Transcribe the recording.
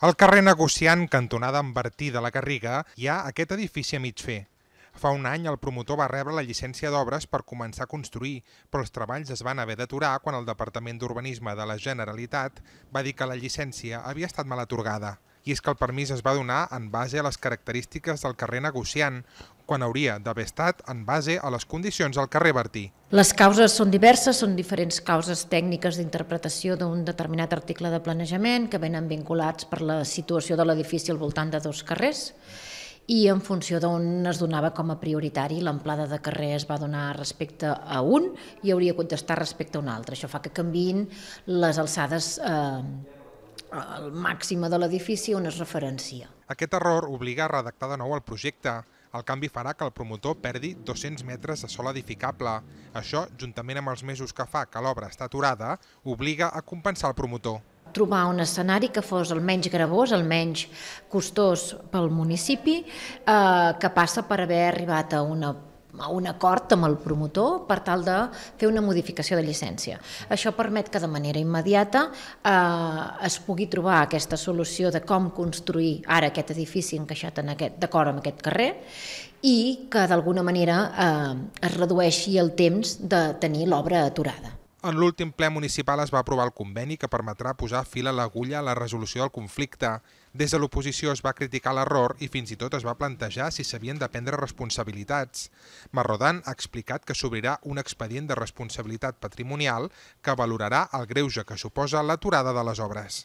Al carrer Negociant, cantonada amb Bertí de la Garriga, hi ha aquest edifici a mig fer. Fa un any el promotor va rebre la llicència d'obres per començar a construir, però els treballs es van haver d'aturar quan el Departament d'Urbanisme de la Generalitat va dir que la llicència havia estat mal atorgada. I és que el permís es va donar en base a les característiques del carrer negociant, quan hauria d'haver estat en base a les condicions al carrer Bertí. Les causes són diverses, són diferents causes tècniques d'interpretació d'un determinat article de planejament que venen vinculats per la situació de l'edifici al voltant de dos carrers i en funció d'on es donava com a prioritari l'amplada de carrer es va donar respecte a un i hauria contestar respecte a un altre. Això fa que canvin les alçades eh, al màxim de l'edifici on es referencia. Aquest error obliga a redactar de nou el projecte el canvi farà que el promotor perdi 200 metres de sol edificable. Això, juntament amb els mesos que fa que l'obra està aturada, obliga a compensar el promotor trobar un escenari que fos el menys gravós, el menys costós pel municipi, eh, que passa per haver arribat a una a un acord amb el promotor per tal de fer una modificació de llicència. Això permet que de manera immediata eh, es pugui trobar aquesta solució de com construir ara aquest edifici encaixat en aquest d'acord amb aquest carrer i que d'alguna manera eh, es redueixi el temps de tenir l'obra aturada. En l'últim ple municipal es va aprovar el conveni que permetrà posar fil a l'agulla a la resolució del conflicte. Des de l'oposició es va criticar l'error i fins i tot es va plantejar si s'havien de prendre responsabilitats. Marrodan ha explicat que s'obrirà un expedient de responsabilitat patrimonial que valorarà el greuge que suposa l'aturada de les obres.